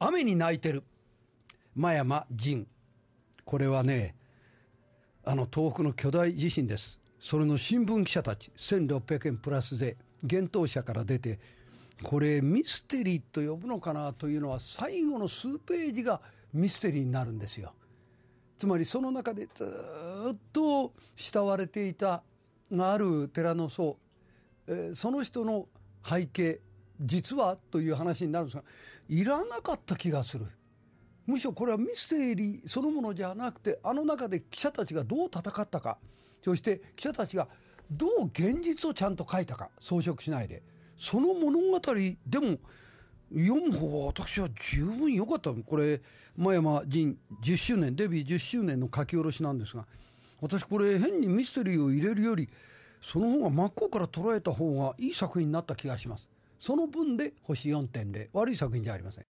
雨に泣いてる。真山仁。これはね、あの東北の巨大地震です。それの新聞記者たち、1600円プラス税厳冬者から出て、これミステリーと呼ぶのかなというのは、最後の数ページがミステリーになるんですよ。つまりその中でずっと慕われていたがある寺の僧、えー、その人の背景実はという話になるんですがいらなかった気がするむしろこれはミステリーそのものじゃなくてあの中で記者たちがどう戦ったかそして記者たちがどう現実をちゃんと書いたか装飾しないでその物語でも読む方は私は十分良かったこれ真山仁10周年デビュー10周年の書き下ろしなんですが私これ変にミステリーを入れるよりその方が真っ向から捉えた方がいい作品になった気がします。その分で星4.0悪い作品じゃありません